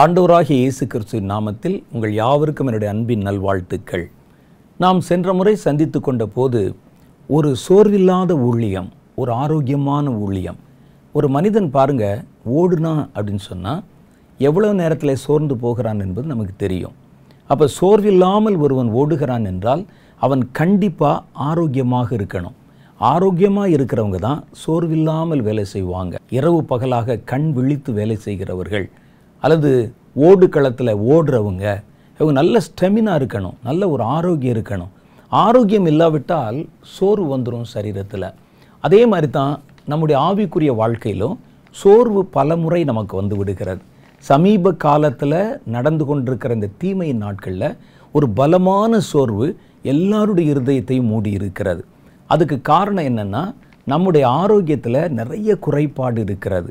ஆண்டோராகிய இயேசு கிறிஸ்து நாமத்தில் உங்கள் யாவருக்கும் என்னுடைய அன்பின் நல்வாழ்த்துக்கள் நாம் சென்ற முறை சந்தித்து கொண்ட போது ஒரு சோர்வில்லாத ஊழியம் ஒரு ஆரோக்கியமான ஊழியம் ஒரு மனிதன் பாருங்க ஓடுனா அப்படின்னு சொன்னால் எவ்வளோ நேரத்தில் சோர்ந்து போகிறான் என்பது நமக்கு தெரியும் அப்போ சோர்வில்லாமல் ஒருவன் ஓடுகிறான் என்றால் அவன் கண்டிப்பாக ஆரோக்கியமாக இருக்கணும் ஆரோக்கியமாக இருக்கிறவங்க தான் சோர்வில்லாமல் வேலை செய்வாங்க இரவு பகலாக கண் விழித்து வேலை செய்கிறவர்கள் அல்லது ஓடு களத்தில் ஓடுறவங்க இவங்க நல்ல ஸ்டெமினா இருக்கணும் நல்ல ஒரு ஆரோக்கியம் இருக்கணும் ஆரோக்கியம் இல்லாவிட்டால் சோர்வு வந்துடும் சரீரத்தில் அதே மாதிரி தான் நம்முடைய ஆவிக்குரிய வாழ்க்கையிலும் சோர்வு பல முறை நமக்கு வந்து விடுகிறது சமீப காலத்தில் நடந்து கொண்டிருக்கிற இந்த தீமையின் நாட்களில் ஒரு பலமான சோர்வு எல்லாருடைய இருதயத்தையும் மூடி இருக்கிறது அதுக்கு காரணம் என்னென்னா நம்முடைய ஆரோக்கியத்தில் நிறைய குறைபாடு இருக்கிறது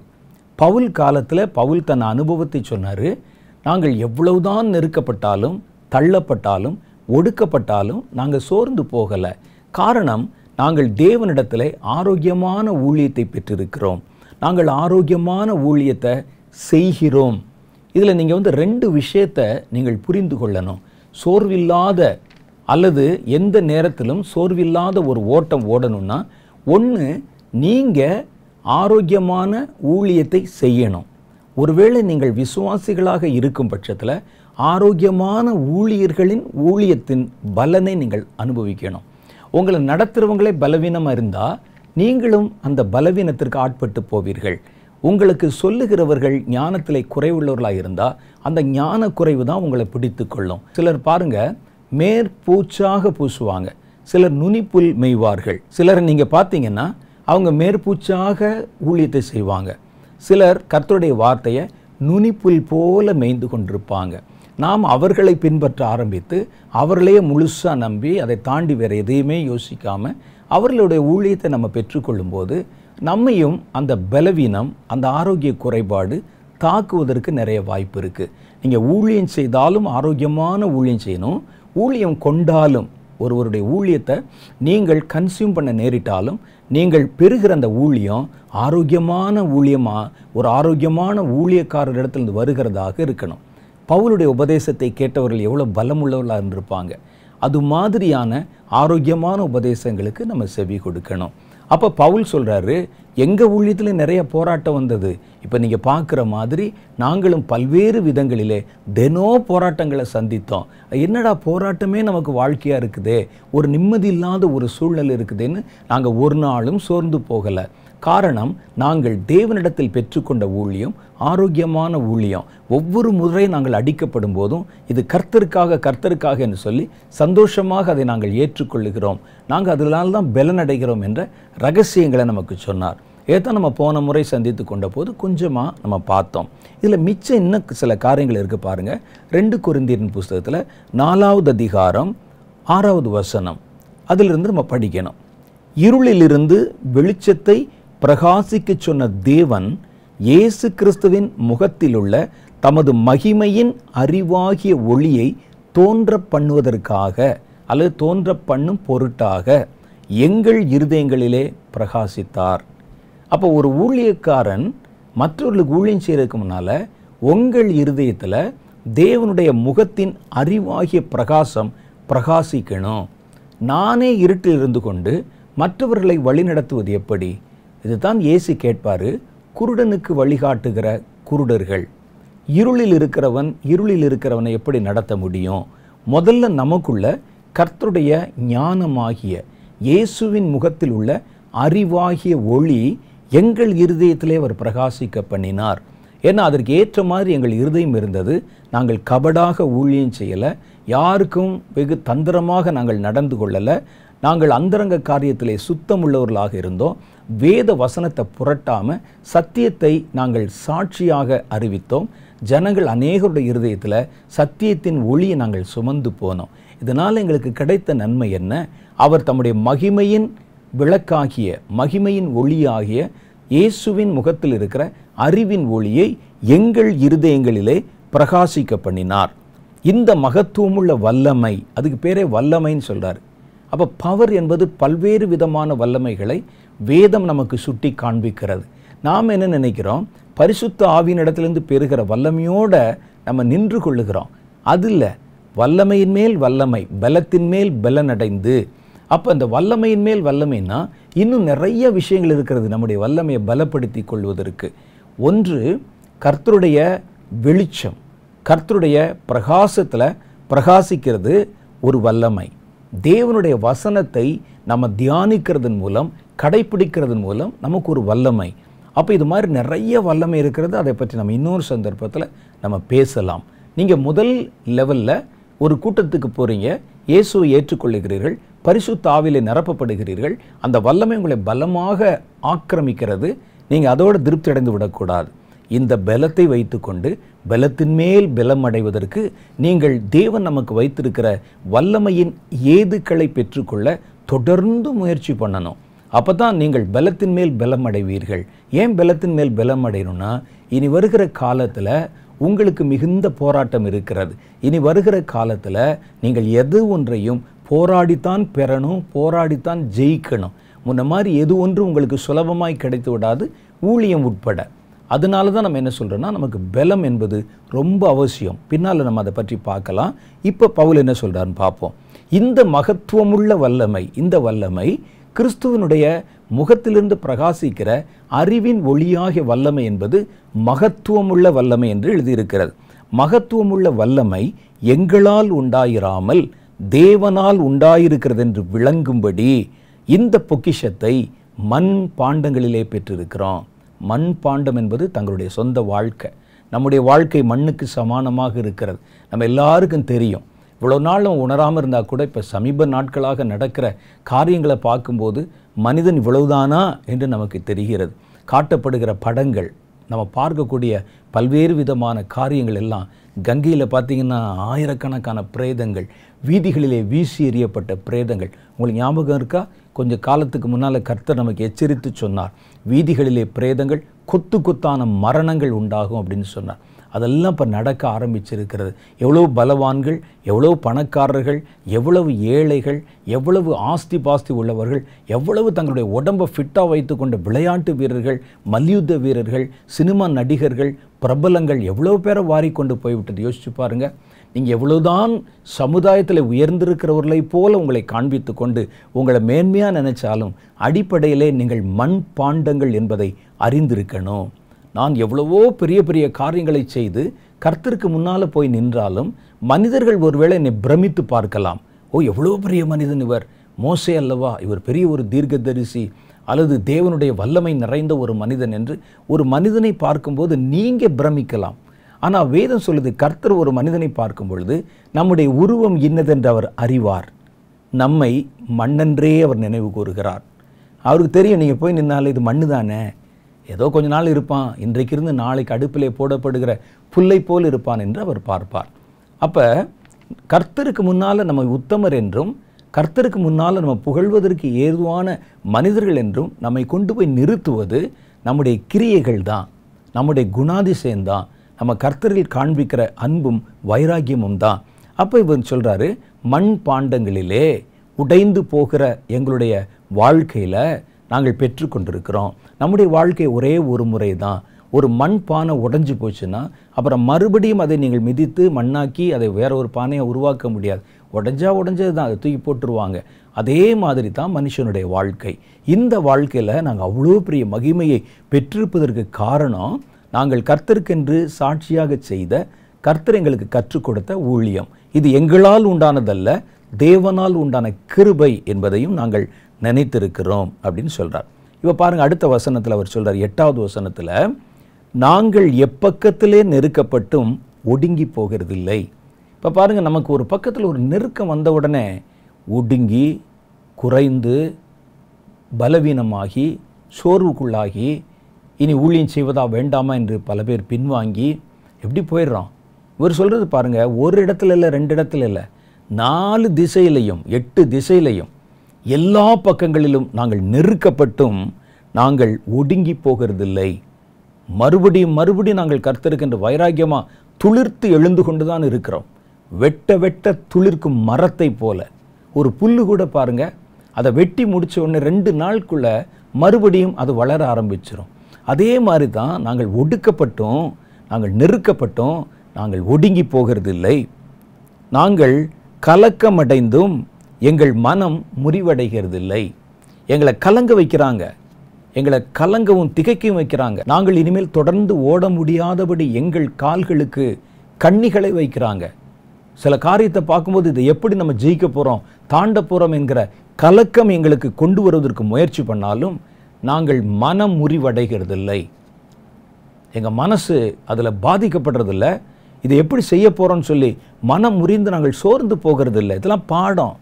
பவுல் காலத்தில் பவுல் தன் அனுபவத்தை சொன்னார் நாங்கள் எவ்வளவுதான் நெருக்கப்பட்டாலும் தள்ளப்பட்டாலும் ஒடுக்கப்பட்டாலும் நாங்கள் சோர்ந்து போகலை காரணம் நாங்கள் தேவனிடத்தில் ஆரோக்கியமான ஊழியத்தை பெற்றிருக்கிறோம் நாங்கள் ஆரோக்கியமான ஊழியத்தை செய்கிறோம் இதில் நீங்கள் வந்து ரெண்டு விஷயத்தை நீங்கள் புரிந்து கொள்ளணும் சோர்வில்லாத அல்லது எந்த நேரத்திலும் சோர்வில்லாத ஒரு ஓட்டம் ஓடணும்னா ஒன்று நீங்கள் ஆரோக்கியமான ஊழியத்தை செய்யணும் ஒருவேளை நீங்கள் விசுவாசிகளாக இருக்கும் பட்சத்தில் ஆரோக்கியமான ஊழியர்களின் ஊழியத்தின் பலனை நீங்கள் அனுபவிக்கணும் உங்களை நடத்துகிறவங்களே பலவீனமாக இருந்தால் நீங்களும் அந்த பலவீனத்திற்கு ஆட்பட்டு போவீர்கள் உங்களுக்கு சொல்லுகிறவர்கள் ஞானத்திலே குறைவுள்ளவர்களாக இருந்தால் அந்த ஞான குறைவு தான் உங்களை பிடித்து கொள்ளும் சிலர் பாருங்கள் மேற்பூச்சாக பூசுவாங்க சிலர் நுனிப்புல் மெய்வார்கள் சிலர் நீங்கள் பார்த்தீங்கன்னா அவங்க மேற்பூச்சாக ஊழியத்தை செய்வாங்க சிலர் கர்த்தருடைய வார்த்தையை நுனிப்புல் போல மேய்ந்து கொண்டிருப்பாங்க நாம் அவர்களை பின்பற்ற ஆரம்பித்து அவர்களையே முழுசாக நம்பி அதை தாண்டி வேறு எதையுமே யோசிக்காமல் அவர்களுடைய ஊழியத்தை நம்ம பெற்றுக்கொள்ளும்போது நம்மையும் அந்த பலவீனம் அந்த ஆரோக்கிய குறைபாடு தாக்குவதற்கு நிறைய வாய்ப்பு இருக்குது நீங்கள் ஊழியம் செய்தாலும் ஆரோக்கியமான ஊழியம் செய்யணும் ஊழியம் கொண்டாலும் ஒருவருடைய ஊழியத்தை நீங்கள் கன்சியூம் பண்ண நேரிட்டாலும் நீங்கள் பெறுகிற அந்த ஊழியம் ஆரோக்கியமான ஊழியமாக ஒரு ஆரோக்கியமான ஊழியக்காரர் இடத்துலேருந்து வருகிறதாக இருக்கணும் பவுலுடைய உபதேசத்தை கேட்டவர்கள் எவ்வளோ பலமுள்ளவர்களாக இருந்திருப்பாங்க அது மாதிரியான ஆரோக்கியமான உபதேசங்களுக்கு நம்ம செவி கொடுக்கணும் அப்போ பவுல் சொல்கிறாரு எங்கள் ஊழியத்தில் நிறைய போராட்டம் வந்தது இப்போ நீங்கள் பார்க்குற மாதிரி நாங்களும் பல்வேறு விதங்களிலே தினோ போராட்டங்களை சந்தித்தோம் என்னடா போராட்டமே நமக்கு வாழ்க்கையாக இருக்குதே ஒரு நிம்மதி இல்லாத ஒரு சூழ்நிலை இருக்குதுன்னு நாங்கள் ஒரு நாளும் சோர்ந்து போகலை காரணம் நாங்கள் தேவனிடத்தில் பெற்றுக்கொண்ட ஊழியம் ஆரோக்கியமான ஊழியம் ஒவ்வொரு முறை நாங்கள் அடிக்கப்படும் போதும் இது கர்த்தருக்காக கர்த்தருக்காக என்று சொல்லி சந்தோஷமாக அதை நாங்கள் ஏற்றுக்கொள்ளுகிறோம் நாங்கள் அதனால் தான் பலனடைகிறோம் என்ற ரகசியங்களை நமக்கு சொன்னார் ஏதோ நம்ம போன முறை சந்தித்து கொண்ட போது கொஞ்சமாக நம்ம பார்த்தோம் இதில் மிச்சம் இன்னும் சில காரியங்கள் இருக்குது பாருங்கள் ரெண்டு குருந்தீரின் புஸ்தகத்தில் நாலாவது அதிகாரம் ஆறாவது வசனம் அதிலிருந்து நம்ம படிக்கணும் இருளிலிருந்து வெளிச்சத்தை பிரகாசிக்க சொன்ன தேவன் இயேசு கிறிஸ்துவின் முகத்திலுள்ள தமது மகிமையின் அறிவாகிய ஒளியை தோன்ற பண்ணுவதற்காக அல்லது தோன்ற பண்ணும் பொருட்டாக எங்கள் இருதயங்களிலே பிரகாசித்தார் அப்போ ஒரு ஊழியக்காரன் மற்றவர்களுக்கு ஊழியம் செய்யறதுக்கு முன்னால் உங்கள் இருதயத்தில் தேவனுடைய முகத்தின் அறிவாகிய பிரகாசம் பிரகாசிக்கணும் நானே இருட்டில் இருந்து கொண்டு மற்றவர்களை வழிநடத்துவது எப்படி இதுதான் ஏசு கேட்பார் குருடனுக்கு வழிகாட்டுகிற குருடர்கள் இருளில் இருக்கிறவன் இருளில் இருக்கிறவனை எப்படி நடத்த முடியும் முதல்ல நமக்குள்ள கர்த்தருடைய ஞானமாகிய இயேசுவின் முகத்தில் உள்ள அறிவாகிய ஒளி எங்கள் இருதயத்திலே அவர் பிரகாசிக்க பண்ணினார் ஏன்னா அதற்கு ஏற்ற மாதிரி எங்கள் இருதயம் இருந்தது நாங்கள் கபடாக ஊழியம் செய்யலை யாருக்கும் வெகு தந்திரமாக நாங்கள் நடந்து கொள்ளலை நாங்கள் அந்தரங்க காரியத்திலே சுத்தமுள்ளவர்களாக இருந்தோம் வேத வசனத்தை புரட்டாமல் சத்தியத்தை நாங்கள் சாட்சியாக அறிவித்தோம் ஜனங்கள் அநேகருடைய இருதயத்தில் சத்தியத்தின் ஒளியை நாங்கள் சுமந்து போனோம் இதனால் எங்களுக்கு கிடைத்த நன்மை என்ன அவர் தம்முடைய மகிமையின் விளக்காகிய மகிமையின் ஒளியாகிய இயேசுவின் முகத்தில் இருக்கிற அறிவின் ஒளியை எங்கள் இருதயங்களிலே பிரகாசிக்க பண்ணினார் இந்த மகத்துவமுள்ள வல்லமை அதுக்கு பேரே வல்லமைன்னு சொல்கிறார் அப்போ பவர் என்பது பல்வேறு விதமான வல்லமைகளை வேதம் நமக்கு சுட்டி காண்பிக்கிறது நாம் என்ன நினைக்கிறோம் பரிசுத்த ஆவியின் இடத்துலேருந்து பெறுகிற வல்லமையோடு நம்ம நின்று கொள்ளுகிறோம் அதில் வல்லமையின் மேல் வல்லமை பலத்தின் மேல் பலனடைந்து அடைந்து அப்போ அந்த வல்லமையின் மேல் வல்லமைன்னா இன்னும் நிறைய விஷயங்கள் இருக்கிறது நம்முடைய வல்லமையை பலப்படுத்தி கொள்வதற்கு ஒன்று கர்த்தருடைய வெளிச்சம் கர்த்தருடைய பிரகாசத்தில் பிரகாசிக்கிறது ஒரு வல்லமை தேவனுடைய வசனத்தை நம்ம தியானிக்கிறதன் மூலம் கடைப்பிடிக்கிறதன் மூலம் நமக்கு ஒரு வல்லமை அப்போ இது மாதிரி நிறைய வல்லமை இருக்கிறது அதை பற்றி நம்ம இன்னொரு சந்தர்ப்பத்தில் நம்ம பேசலாம் நீங்கள் முதல் லெவலில் ஒரு கூட்டத்துக்கு போகிறீங்க இயேசுவை ஏற்றுக்கொள்ளுகிறீர்கள் பரிசு தாவிலை நிரப்பப்படுகிறீர்கள் அந்த வல்லமை உங்களை பலமாக ஆக்கிரமிக்கிறது நீங்கள் அதோடு திருப்தி அடைந்து விடக்கூடாது இந்த பலத்தை வைத்துக்கொண்டு பலத்தின் மேல் பலம் அடைவதற்கு நீங்கள் தேவன் நமக்கு வைத்திருக்கிற வல்லமையின் ஏதுக்களை பெற்றுக்கொள்ள தொடர்ந்து முயற்சி பண்ணணும் அப்போ தான் நீங்கள் பலத்தின் மேல் பலம் அடைவீர்கள் ஏன் பலத்தின் மேல் பலம் அடையணும்னா இனி வருகிற காலத்தில் உங்களுக்கு மிகுந்த போராட்டம் இருக்கிறது இனி வருகிற காலத்தில் நீங்கள் எது ஒன்றையும் போராடித்தான் பெறணும் போராடித்தான் ஜெயிக்கணும் முன்ன மாதிரி எது ஒன்று உங்களுக்கு சுலபமாய் கிடைத்து விடாது ஊழியம் உட்பட அதனால தான் நம்ம என்ன சொல்கிறோன்னா நமக்கு பலம் என்பது ரொம்ப அவசியம் பின்னால் நம்ம அதை பற்றி பார்க்கலாம் இப்போ பவுல் என்ன சொல்கிறான்னு பார்ப்போம் இந்த மகத்துவமுள்ள வல்லமை இந்த வல்லமை கிறிஸ்துவனுடைய முகத்திலிருந்து பிரகாசிக்கிற அறிவின் ஒளியாகிய வல்லமை என்பது மகத்துவமுள்ள வல்லமை என்று எழுதியிருக்கிறது மகத்துவமுள்ள வல்லமை எங்களால் உண்டாயிராமல் தேவனால் உண்டாயிருக்கிறது என்று விளங்கும்படி இந்த பொக்கிஷத்தை மண் பாண்டங்களிலே பெற்றிருக்கிறோம் மண் பாண்டம் என்பது தங்களுடைய சொந்த வாழ்க்கை நம்முடைய வாழ்க்கை மண்ணுக்கு சமானமாக இருக்கிறது நம்ம எல்லாருக்கும் தெரியும் இவ்வளோ நாள் நம்ம உணராமல் இருந்தால் கூட இப்போ சமீப நாட்களாக நடக்கிற காரியங்களை பார்க்கும்போது மனிதன் இவ்வளவுதானா என்று நமக்கு தெரிகிறது காட்டப்படுகிற படங்கள் நம்ம பார்க்கக்கூடிய பல்வேறு விதமான காரியங்கள் எல்லாம் கங்கையில் பார்த்திங்கன்னா ஆயிரக்கணக்கான பிரேதங்கள் வீதிகளிலே வீசி எறியப்பட்ட பிரேதங்கள் உங்களுக்கு ஞாபகம் இருக்கா கொஞ்சம் காலத்துக்கு முன்னால் கர்த்தர் நமக்கு எச்சரித்து சொன்னார் வீதிகளிலே பிரேதங்கள் கொத்து கொத்தான மரணங்கள் உண்டாகும் அப்படின்னு சொன்னார் அதெல்லாம் இப்போ நடக்க ஆரம்பிச்சிருக்கிறது எவ்வளவு பலவான்கள் எவ்வளவு பணக்காரர்கள் எவ்வளவு ஏழைகள் எவ்வளவு ஆஸ்தி பாஸ்தி உள்ளவர்கள் எவ்வளவு தங்களுடைய உடம்பை ஃபிட்டாக வைத்து கொண்ட விளையாட்டு வீரர்கள் மல்யுத்த வீரர்கள் சினிமா நடிகர்கள் பிரபலங்கள் எவ்வளவு பேரை வாரி கொண்டு போய்விட்டது யோசிச்சு பாருங்கள் நீங்கள் எவ்வளோதான் சமுதாயத்தில் உயர்ந்திருக்கிறவர்களை போல உங்களை காண்பித்து கொண்டு உங்களை மேன்மையாக நினைச்சாலும் அடிப்படையிலே நீங்கள் மண் பாண்டங்கள் என்பதை அறிந்திருக்கணும் நான் எவ்வளவோ பெரிய பெரிய காரியங்களை செய்து கர்த்தருக்கு முன்னால் போய் நின்றாலும் மனிதர்கள் ஒருவேளை என்னை பிரமித்து பார்க்கலாம் ஓ எவ்வளோ பெரிய மனிதன் இவர் மோசே அல்லவா இவர் பெரிய ஒரு தீர்க்கதரிசி அல்லது தேவனுடைய வல்லமை நிறைந்த ஒரு மனிதன் என்று ஒரு மனிதனை பார்க்கும்போது நீங்கள் பிரமிக்கலாம் ஆனால் வேதம் சொல்லுது கர்த்தர் ஒரு மனிதனை பார்க்கும் பொழுது நம்முடைய உருவம் இன்னதென்று அவர் அறிவார் நம்மை மண்ணென்றே அவர் நினைவு கூறுகிறார் அவருக்கு தெரியும் நீங்கள் போய் நின்னாலே இது மண்ணு தானே ஏதோ கொஞ்ச நாள் இருப்பான் இன்றைக்கு இருந்து நாளைக்கு அடுப்பிலே போடப்படுகிற புல்லை போல் இருப்பான் என்று அவர் பார்ப்பார் அப்போ கர்த்தருக்கு முன்னால் நம்ம உத்தமர் என்றும் கர்த்தருக்கு முன்னால் நம்ம புகழ்வதற்கு ஏதுவான மனிதர்கள் என்றும் நம்மை கொண்டு போய் நிறுத்துவது நம்முடைய கிரியைகள் தான் நம்முடைய குணாதிசயம்தான் நம்ம கர்த்தரில் காண்பிக்கிற அன்பும் வைராகியமும் தான் அப்போ இவர் சொல்கிறாரு மண் பாண்டங்களிலே உடைந்து போகிற எங்களுடைய வாழ்க்கையில் நாங்கள் பெற்றுக்கொண்டிருக்கிறோம் நம்முடைய வாழ்க்கை ஒரே ஒரு முறை தான் ஒரு மண் பானை உடஞ்சி போச்சுன்னா அப்புறம் மறுபடியும் அதை நீங்கள் மிதித்து மண்ணாக்கி அதை வேற ஒரு பானையை உருவாக்க முடியாது உடஞ்சா உடஞ்சது தான் அதை தூக்கி போட்டுருவாங்க அதே மாதிரி தான் மனுஷனுடைய வாழ்க்கை இந்த வாழ்க்கையில் நாங்கள் அவ்வளோ பெரிய மகிமையை பெற்றிருப்பதற்கு காரணம் நாங்கள் கர்த்தருக்கென்று சாட்சியாக செய்த கர்த்தர் எங்களுக்கு கற்றுக் கொடுத்த ஊழியம் இது எங்களால் உண்டானதல்ல தேவனால் உண்டான கிருபை என்பதையும் நாங்கள் நினைத்திருக்கிறோம் அப்படின்னு சொல்கிறார் இப்போ பாருங்கள் அடுத்த வசனத்தில் அவர் சொல்கிறார் எட்டாவது வசனத்தில் நாங்கள் எப்பக்கத்திலே நெருக்கப்பட்டும் ஒடுங்கி போகிறதில்லை இப்போ பாருங்கள் நமக்கு ஒரு பக்கத்தில் ஒரு நெருக்கம் வந்த உடனே ஒடுங்கி குறைந்து பலவீனமாகி சோர்வுக்குள்ளாகி இனி ஊழியம் செய்வதா வேண்டாமா என்று பல பேர் பின்வாங்கி எப்படி போயிடுறான் இவர் சொல்கிறது பாருங்கள் ஒரு இடத்துல இல்லை ரெண்டு இடத்துல இல்லை நாலு திசையிலையும் எட்டு திசையிலையும் எல்லா பக்கங்களிலும் நாங்கள் நெருக்கப்பட்டும் நாங்கள் ஒடுங்கி போகிறதில்லை மறுபடியும் மறுபடியும் நாங்கள் கர்த்தருக்கின்ற வைராக்கியமாக துளிர்த்து எழுந்து கொண்டு தான் இருக்கிறோம் வெட்ட வெட்ட துளிர்க்கும் மரத்தை போல ஒரு புல்லு கூட பாருங்கள் அதை வெட்டி முடித்த உடனே ரெண்டு நாளுக்குள்ளே மறுபடியும் அது வளர ஆரம்பிச்சிடும் அதே மாதிரி தான் நாங்கள் ஒடுக்கப்பட்டோம் நாங்கள் நெருக்கப்பட்டோம் நாங்கள் ஒடுங்கி போகிறது இல்லை நாங்கள் கலக்கமடைந்தும் எங்கள் மனம் முறிவடைகிறது இல்லை எங்களை கலங்க வைக்கிறாங்க எங்களை கலங்கவும் திகைக்கவும் வைக்கிறாங்க நாங்கள் இனிமேல் தொடர்ந்து ஓட முடியாதபடி எங்கள் கால்களுக்கு கண்ணிகளை வைக்கிறாங்க சில காரியத்தை பார்க்கும்போது இதை எப்படி நம்ம ஜெயிக்க போகிறோம் தாண்ட போகிறோம் என்கிற கலக்கம் எங்களுக்கு கொண்டு வருவதற்கு முயற்சி பண்ணாலும் நாங்கள் மனம் முறிவடைகிறதில்லை எங்கள் மனசு அதில் பாதிக்கப்படுறதில்லை இதை எப்படி செய்ய போகிறோம்னு சொல்லி மனம் முறிந்து நாங்கள் சோர்ந்து போகிறதில்லை இதெல்லாம் பாடம்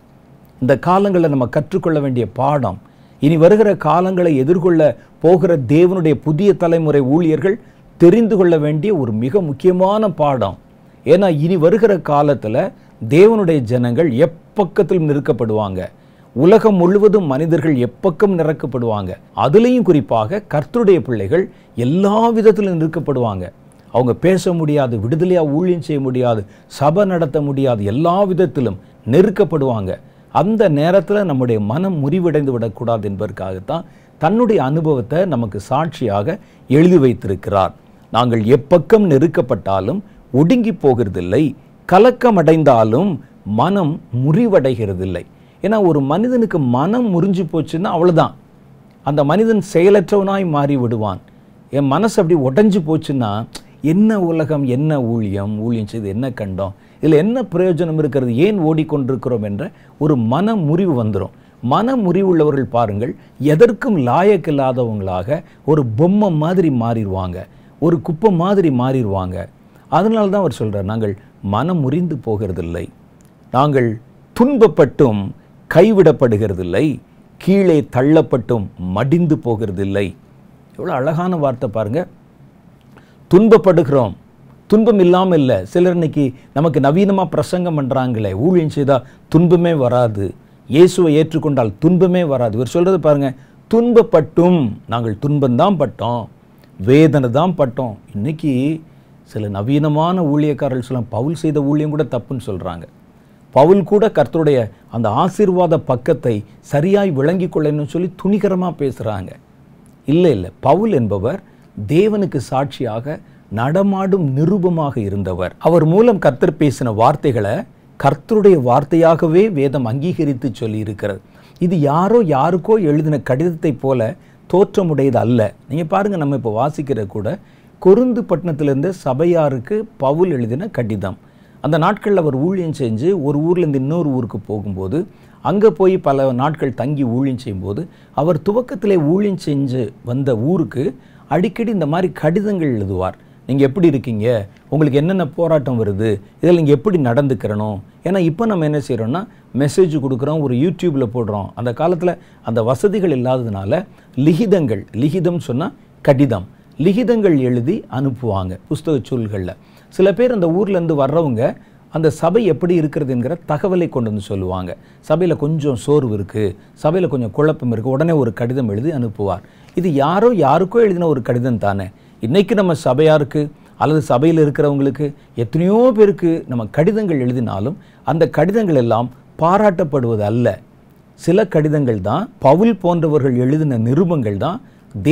இந்த காலங்களில் நம்ம கற்றுக்கொள்ள வேண்டிய பாடம் இனி வருகிற காலங்களை எதிர்கொள்ள போகிற தேவனுடைய புதிய தலைமுறை ஊழியர்கள் தெரிந்து கொள்ள வேண்டிய ஒரு மிக முக்கியமான பாடம் ஏன்னா இனி வருகிற காலத்தில் தேவனுடைய ஜனங்கள் எப்பக்கத்திலும் நிறுத்தப்படுவாங்க உலகம் முழுவதும் மனிதர்கள் எப்பக்கம் நிறக்கப்படுவாங்க அதுலேயும் குறிப்பாக கர்த்தருடைய பிள்ளைகள் எல்லா விதத்திலும் நிற்கப்படுவாங்க அவங்க பேச முடியாது விடுதலையாக ஊழியம் செய்ய முடியாது சபை நடத்த முடியாது எல்லா விதத்திலும் நெருக்கப்படுவாங்க அந்த நேரத்தில் நம்முடைய மனம் முறிவடைந்து விடக்கூடாது என்பதற்காகத்தான் தன்னுடைய அனுபவத்தை நமக்கு சாட்சியாக எழுதி வைத்திருக்கிறார் நாங்கள் எப்பக்கம் நெருக்கப்பட்டாலும் ஒடுங்கி போகிறதில்லை கலக்கமடைந்தாலும் மனம் முறிவடைகிறதில்லை ஏன்னா ஒரு மனிதனுக்கு மனம் முறிஞ்சு போச்சுன்னா அவ்வளோதான் அந்த மனிதன் செயலற்றவனாய் மாறி விடுவான் என் மனசு அப்படி உடஞ்சி போச்சுன்னா என்ன உலகம் என்ன ஊழியம் ஊழியம் செய்து என்ன கண்டோம் இதில் என்ன பிரயோஜனம் இருக்கிறது ஏன் ஓடிக்கொண்டிருக்கிறோம் என்ற ஒரு மன முறிவு வந்துடும் மன முறிவுள்ளவர்கள் பாருங்கள் எதற்கும் லாயக்கில்லாதவங்களாக ஒரு பொம்மை மாதிரி மாறிடுவாங்க ஒரு குப்பை மாதிரி மாறிடுவாங்க அதனால தான் அவர் சொல்கிறார் நாங்கள் மனம் முறிந்து போகிறதில்லை நாங்கள் துன்பப்பட்டும் கைவிடப்படுகிறதில்லை கீழே தள்ளப்பட்டும் மடிந்து போகிறதில்லை எவ்வளோ அழகான வார்த்தை பாருங்கள் துன்பப்படுகிறோம் துன்பம் இல்லாமல் இல்லை சிலர் இன்னைக்கு நமக்கு நவீனமாக பிரசங்கம் பண்ணுறாங்களே ஊழியம் செய்தால் துன்பமே வராது இயேசுவை ஏற்றுக்கொண்டால் துன்பமே வராது இவர் சொல்கிறது பாருங்கள் துன்பப்பட்டும் நாங்கள் துன்பந்தான் பட்டோம் வேதனை தான் பட்டோம் இன்றைக்கி சில நவீனமான ஊழியக்காரர்கள் சொல்லலாம் பவுல் செய்த ஊழியம் கூட தப்புன்னு சொல்கிறாங்க பவுல் கூட கர்த்தருடைய அந்த ஆசீர்வாத பக்கத்தை சரியாய் விளங்கி கொள்ளணும்னு சொல்லி துணிகரமாக பேசுகிறாங்க இல்லை இல்லை பவுல் என்பவர் தேவனுக்கு சாட்சியாக நடமாடும் நிருபமாக இருந்தவர் அவர் மூலம் கர்த்தர் பேசின வார்த்தைகளை கர்த்தருடைய வார்த்தையாகவே வேதம் அங்கீகரித்து சொல்லி இருக்கிறது இது யாரோ யாருக்கோ எழுதின கடிதத்தை போல தோற்றமுடையது அல்ல நீங்கள் பாருங்கள் நம்ம இப்போ வாசிக்கிற கூட கொருந்து பட்டணத்திலிருந்து சபையாருக்கு பவுல் எழுதின கடிதம் அந்த நாட்களில் அவர் ஊழியம் செஞ்சு ஒரு ஊர்லேருந்து இன்னொரு ஊருக்கு போகும்போது அங்கே போய் பல நாட்கள் தங்கி ஊழியம் செய்யும்போது அவர் துவக்கத்திலே ஊழியம் செஞ்சு வந்த ஊருக்கு அடிக்கடி இந்த மாதிரி கடிதங்கள் எழுதுவார் நீங்கள் எப்படி இருக்கீங்க உங்களுக்கு என்னென்ன போராட்டம் வருது இதில் நீங்கள் எப்படி நடந்துக்கிறணும் ஏன்னா இப்போ நம்ம என்ன செய்கிறோன்னா மெசேஜ் கொடுக்குறோம் ஒரு யூடியூப்பில் போடுறோம் அந்த காலத்தில் அந்த வசதிகள் இல்லாததுனால லிகிதங்கள் லிகிதம் சொன்னால் கடிதம் லிகிதங்கள் எழுதி அனுப்புவாங்க புஸ்தக சூழல்களில் சில பேர் அந்த ஊர்லேருந்து வர்றவங்க அந்த சபை எப்படி இருக்கிறதுங்கிற தகவலை கொண்டு வந்து சொல்லுவாங்க சபையில் கொஞ்சம் சோர்வு இருக்குது சபையில் கொஞ்சம் குழப்பம் இருக்குது உடனே ஒரு கடிதம் எழுதி அனுப்புவார் இது யாரோ யாருக்கோ எழுதின ஒரு கடிதம் தானே இன்றைக்கி நம்ம சபையாக இருக்குது அல்லது சபையில் இருக்கிறவங்களுக்கு எத்தனையோ பேருக்கு நம்ம கடிதங்கள் எழுதினாலும் அந்த கடிதங்கள் எல்லாம் பாராட்டப்படுவது அல்ல சில கடிதங்கள் தான் பவுல் போன்றவர்கள் எழுதின நிருபங்கள் தான்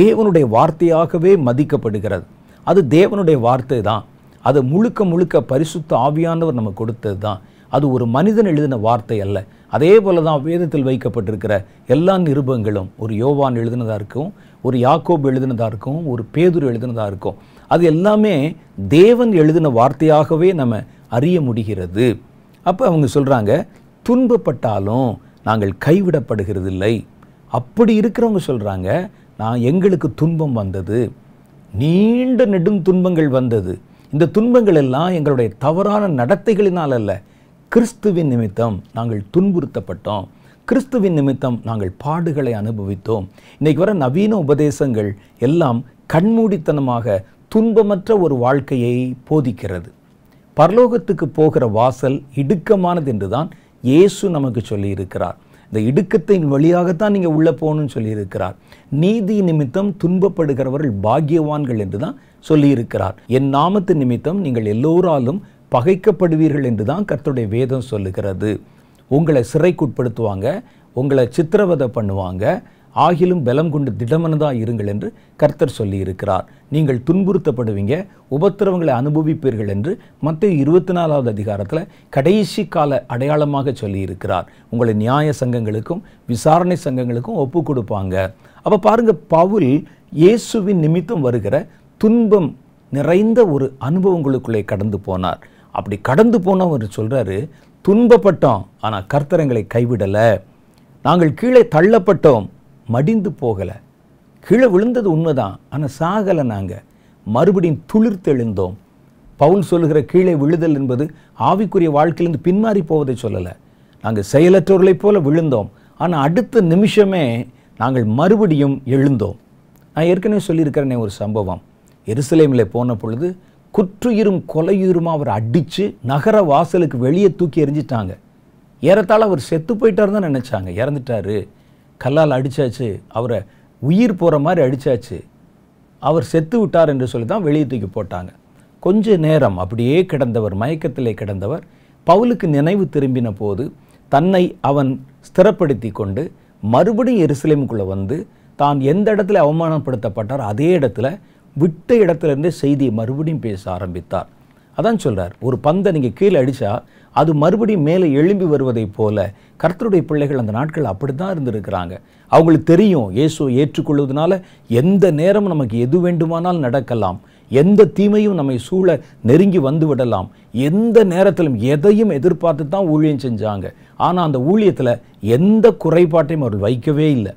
தேவனுடைய வார்த்தையாகவே மதிக்கப்படுகிறது அது தேவனுடைய வார்த்தை தான் அதை முழுக்க முழுக்க பரிசுத்த ஆவியானவர் நம்ம கொடுத்தது தான் அது ஒரு மனிதன் எழுதின வார்த்தை அல்ல அதே போல தான் வேதத்தில் வைக்கப்பட்டிருக்கிற எல்லா நிருபங்களும் ஒரு யோவான் எழுதினதாக இருக்கும் ஒரு யாக்கோப் எழுதினதாக இருக்கும் ஒரு பேதுரு எழுதினதாக இருக்கும் அது எல்லாமே தேவன் எழுதின வார்த்தையாகவே நம்ம அறிய முடிகிறது அப்போ அவங்க சொல்கிறாங்க துன்பப்பட்டாலும் நாங்கள் கைவிடப்படுகிறதில்லை அப்படி இருக்கிறவங்க சொல்கிறாங்க நான் எங்களுக்கு துன்பம் வந்தது நீண்ட நெடும் துன்பங்கள் வந்தது இந்த துன்பங்கள் எல்லாம் எங்களுடைய தவறான நடத்தைகளினால் அல்ல கிறிஸ்துவின் நிமித்தம் நாங்கள் துன்புறுத்தப்பட்டோம் கிறிஸ்துவின் நிமித்தம் நாங்கள் பாடுகளை அனுபவித்தோம் இன்றைக்கு வர நவீன உபதேசங்கள் எல்லாம் கண்மூடித்தனமாக துன்பமற்ற ஒரு வாழ்க்கையை போதிக்கிறது பரலோகத்துக்கு போகிற வாசல் இடுக்கமானது என்றுதான் இயேசு நமக்கு சொல்லியிருக்கிறார் இந்த இடுக்கத்தின் வழியாகத்தான் நீங்கள் உள்ளே போகணும்னு சொல்லியிருக்கிறார் நீதி நிமித்தம் துன்பப்படுகிறவர்கள் பாக்கியவான்கள் என்று தான் சொல்லியிருக்கிறார் என் நாமத்து நிமித்தம் நீங்கள் எல்லோராலும் பகைக்கப்படுவீர்கள் என்று தான் கர்த்தருடைய வேதம் சொல்லுகிறது உங்களை சிறைக்குட்படுத்துவாங்க உங்களை சித்திரவதை பண்ணுவாங்க ஆகிலும் பலம் கொண்டு திடமனதாக இருங்கள் என்று கர்த்தர் சொல்லியிருக்கிறார் நீங்கள் துன்புறுத்தப்படுவீங்க உபத்திரவங்களை அனுபவிப்பீர்கள் என்று மற்ற இருபத்தி நாலாவது அதிகாரத்தில் கடைசி கால அடையாளமாக சொல்லியிருக்கிறார் உங்களை நியாய சங்கங்களுக்கும் விசாரணை சங்கங்களுக்கும் ஒப்பு கொடுப்பாங்க அப்போ பாருங்கள் பவுல் இயேசுவின் நிமித்தம் வருகிற துன்பம் நிறைந்த ஒரு அனுபவங்களுக்குள்ளே கடந்து போனார் அப்படி கடந்து போனவர் சொல்கிறாரு துன்பப்பட்டோம் ஆனால் கர்த்தரங்களை கைவிடலை நாங்கள் கீழே தள்ளப்பட்டோம் மடிந்து போகலை கீழே விழுந்தது உண்மைதான் ஆனால் சாகலை நாங்கள் மறுபடியும் துளிர்த்தெழுந்தோம் பவுன் சொல்லுகிற கீழே விழுதல் என்பது ஆவிக்குரிய வாழ்க்கையிலிருந்து பின்மாறி போவதை சொல்லலை நாங்கள் செயலற்றவர்களைப் போல விழுந்தோம் ஆனால் அடுத்த நிமிஷமே நாங்கள் மறுபடியும் எழுந்தோம் நான் ஏற்கனவே சொல்லியிருக்கிறேனே ஒரு சம்பவம் எருசலேமில் போன பொழுது குற்றுயிரும் கொலையுயிருமாக அவர் அடித்து நகர வாசலுக்கு வெளியே தூக்கி எறிஞ்சிட்டாங்க ஏறத்தாழ அவர் செத்து போயிட்டார் தான் நினச்சாங்க இறந்துட்டாரு கல்லால் அடித்தாச்சு அவரை உயிர் போகிற மாதிரி அடித்தாச்சு அவர் செத்து விட்டார் என்று சொல்லி தான் வெளியே தூக்கி போட்டாங்க கொஞ்ச நேரம் அப்படியே கிடந்தவர் மயக்கத்திலே கிடந்தவர் பவுலுக்கு நினைவு திரும்பின போது தன்னை அவன் ஸ்திரப்படுத்தி கொண்டு மறுபடியும் எருசலேமுக்குள்ளே வந்து தான் எந்த இடத்துல அவமானப்படுத்தப்பட்டார் அதே இடத்துல விட்ட இடத்துலேருந்து செய்தியை மறுபடியும் பேச ஆரம்பித்தார் அதான் சொல்கிறார் ஒரு பந்தை நீங்கள் கீழே அடித்தா அது மறுபடியும் மேலே எழும்பி வருவதைப் போல கர்த்தருடைய பிள்ளைகள் அந்த நாட்கள் அப்படி தான் இருந்திருக்கிறாங்க அவங்களுக்கு தெரியும் இயேசு ஏற்றுக்கொள்வதனால எந்த நேரமும் நமக்கு எது வேண்டுமானால் நடக்கலாம் எந்த தீமையும் நம்மை சூழ நெருங்கி வந்து விடலாம் எந்த நேரத்திலும் எதையும் எதிர்பார்த்து தான் ஊழியம் செஞ்சாங்க ஆனால் அந்த ஊழியத்தில் எந்த குறைபாட்டையும் அவர்கள் வைக்கவே இல்லை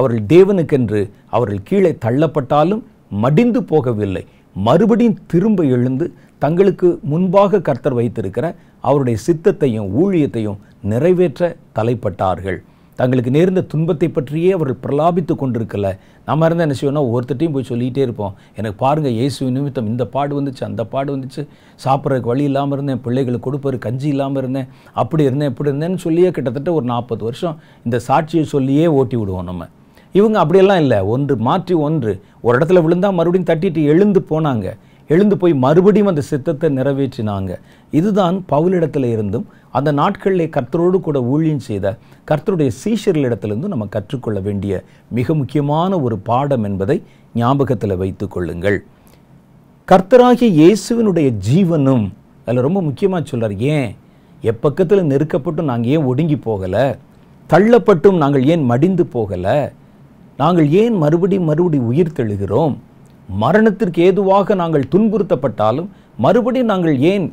அவர்கள் தேவனுக்கென்று அவர்கள் கீழே தள்ளப்பட்டாலும் மடிந்து போகவில்லை மறுபடியும் திரும்ப எழுந்து தங்களுக்கு முன்பாக கர்த்தர் வைத்திருக்கிற அவருடைய சித்தத்தையும் ஊழியத்தையும் நிறைவேற்ற தலைப்பட்டார்கள் தங்களுக்கு நேர்ந்த துன்பத்தை பற்றியே அவர்கள் பிரலாபித்து கொண்டிருக்கல நம்ம இருந்தால் என்ன செய்வோம்னா ஒருத்தட்டையும் போய் சொல்லிகிட்டே இருப்போம் எனக்கு பாருங்கள் இயேசு நிமித்தம் இந்த பாடு வந்துச்சு அந்த பாடு வந்துச்சு சாப்பிட்றதுக்கு வழி இல்லாமல் இருந்தேன் பிள்ளைகளுக்கு கொடுப்பது கஞ்சி இல்லாமல் இருந்தேன் அப்படி இருந்தேன் இப்படி இருந்தேன்னு சொல்லியே கிட்டத்தட்ட ஒரு நாற்பது வருஷம் இந்த சாட்சியை சொல்லியே ஓட்டி விடுவோம் நம்ம இவங்க அப்படியெல்லாம் இல்லை ஒன்று மாற்றி ஒன்று ஒரு இடத்துல விழுந்தால் மறுபடியும் தட்டிட்டு எழுந்து போனாங்க எழுந்து போய் மறுபடியும் அந்த சித்தத்தை நிறைவேற்றினாங்க இதுதான் பவுலிடத்தில் இருந்தும் அந்த நாட்களிலே கர்த்தரோடு கூட ஊழியம் செய்த கர்த்தருடைய சீஷர்களிடத்திலிருந்து நம்ம கற்றுக்கொள்ள வேண்டிய மிக முக்கியமான ஒரு பாடம் என்பதை ஞாபகத்தில் வைத்து கொள்ளுங்கள் கர்த்தராகிய இயேசுவினுடைய ஜீவனும் அதில் ரொம்ப முக்கியமாக சொல்கிறார் ஏன் எப்பக்கத்தில் நெருக்கப்பட்டும் நாங்கள் ஏன் ஒடுங்கி போகலை தள்ளப்பட்டும் நாங்கள் ஏன் மடிந்து போகலை நாங்கள் ஏன் மறுபடி மறுபடி உயிர் தெழுகிறோம் மரணத்திற்கு ஏதுவாக நாங்கள் துன்புறுத்தப்பட்டாலும் மறுபடியும் நாங்கள் ஏன்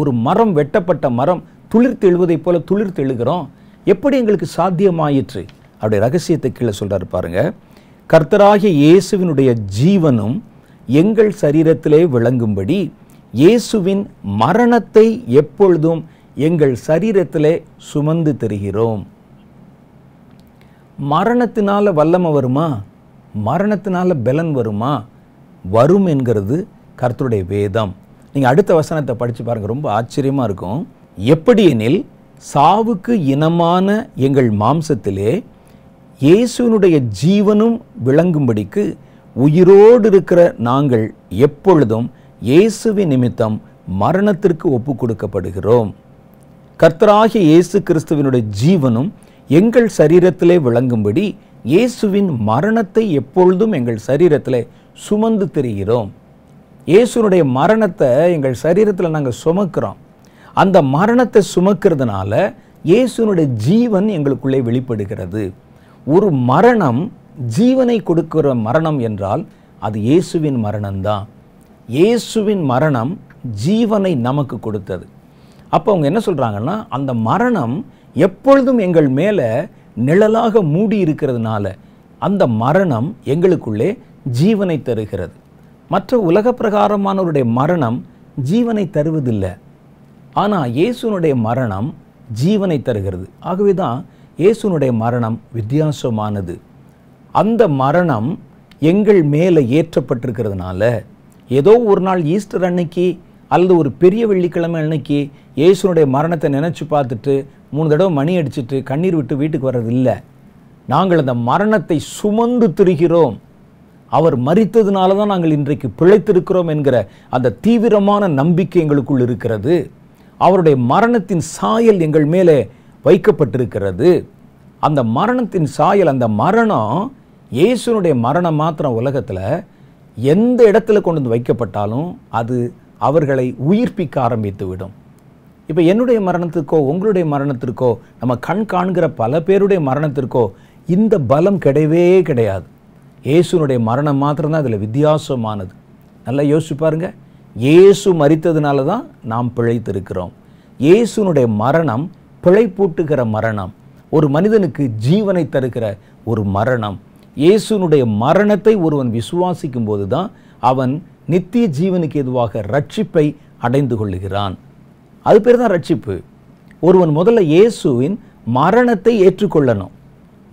ஒரு மரம் வெட்டப்பட்ட மரம் துளிர்த்து எழுவதைப் போல துளிர்த்து எழுகிறோம் எப்படி எங்களுக்கு சாத்தியமாயிற்று அப்படி ரகசியத்தை கீழே சொல்கிறார் பாருங்க கர்த்தராகிய இயேசுவினுடைய ஜீவனும் எங்கள் சரீரத்திலே விளங்கும்படி இயேசுவின் மரணத்தை எப்பொழுதும் எங்கள் சரீரத்திலே சுமந்து தருகிறோம் மரணத்தினால் வல்லமை வருமா மரணத்தினால் பலன் வருமா வரும் என்கிறது கர்த்தருடைய வேதம் நீங்கள் அடுத்த வசனத்தை படித்து பாருங்கள் ரொம்ப ஆச்சரியமாக இருக்கும் எப்படி எனில் சாவுக்கு இனமான எங்கள் மாம்சத்திலே இயேசுனுடைய ஜீவனும் விளங்கும்படிக்கு உயிரோடு இருக்கிற நாங்கள் எப்பொழுதும் இயேசுவின் நிமித்தம் மரணத்திற்கு ஒப்பு கொடுக்கப்படுகிறோம் கர்த்தராகிய இயேசு கிறிஸ்துவனுடைய ஜீவனும் எங்கள் சரீரத்திலே விளங்கும்படி இயேசுவின் மரணத்தை எப்பொழுதும் எங்கள் சரீரத்திலே சுமந்து திரிகிறோம் இயேசுனுடைய மரணத்தை எங்கள் சரீரத்தில் நாங்கள் சுமக்கிறோம் அந்த மரணத்தை சுமக்கிறதுனால இயேசுனுடைய ஜீவன் எங்களுக்குள்ளே வெளிப்படுகிறது ஒரு மரணம் ஜீவனை கொடுக்கிற மரணம் என்றால் அது இயேசுவின் மரணம்தான் இயேசுவின் மரணம் ஜீவனை நமக்கு கொடுத்தது அப்போ அவங்க என்ன சொல்கிறாங்கன்னா அந்த மரணம் எப்பொழுதும் எங்கள் மேலே நிழலாக மூடி இருக்கிறதுனால அந்த மரணம் எங்களுக்குள்ளே ஜீவனை தருகிறது மற்ற உலக பிரகாரமானவருடைய மரணம் ஜீவனை தருவதில்லை ஆனால் இயேசுனுடைய மரணம் ஜீவனை தருகிறது ஆகவே தான் இயேசுனுடைய மரணம் வித்தியாசமானது அந்த மரணம் எங்கள் மேலே ஏற்றப்பட்டிருக்கிறதுனால ஏதோ ஒரு நாள் ஈஸ்டர் அன்னைக்கு அல்லது ஒரு பெரிய வெள்ளிக்கிழமை அன்னைக்கு இயேசுனுடைய மரணத்தை நினச்சி பார்த்துட்டு மூணு தடவை மணி அடிச்சுட்டு கண்ணீர் விட்டு வீட்டுக்கு வர்றது இல்லை நாங்கள் அந்த மரணத்தை சுமந்து திரிகிறோம் அவர் மறித்ததுனால தான் நாங்கள் இன்றைக்கு பிழைத்திருக்கிறோம் என்கிற அந்த தீவிரமான நம்பிக்கை எங்களுக்குள் இருக்கிறது அவருடைய மரணத்தின் சாயல் எங்கள் மேலே வைக்கப்பட்டிருக்கிறது அந்த மரணத்தின் சாயல் அந்த மரணம் இயேசுனுடைய மரணம் மாத்திரம் உலகத்தில் எந்த இடத்துல கொண்டு வந்து வைக்கப்பட்டாலும் அது அவர்களை உயிர்ப்பிக்க ஆரம்பித்து விடும் இப்போ என்னுடைய மரணத்திற்கோ உங்களுடைய மரணத்திற்கோ நம்ம கண் காண்கிற பல பேருடைய மரணத்திற்கோ இந்த பலம் கிடையவே கிடையாது இயேசுனுடைய மரணம் மாத்திரம்தான் அதில் வித்தியாசமானது நல்லா யோசிச்சு பாருங்கள் இயேசு மறித்ததுனால தான் நாம் பிழைத்திருக்கிறோம் இயேசுனுடைய மரணம் பிழைப்பூட்டுகிற மரணம் ஒரு மனிதனுக்கு ஜீவனை தருகிற ஒரு மரணம் இயேசுனுடைய மரணத்தை ஒருவன் விசுவாசிக்கும் போது தான் அவன் நித்திய ஜீவனுக்கு எதுவாக ரட்சிப்பை அடைந்து கொள்ளுகிறான் அது பேர் தான் ரட்சிப்பு ஒருவன் முதல்ல இயேசுவின் மரணத்தை ஏற்றுக்கொள்ளணும்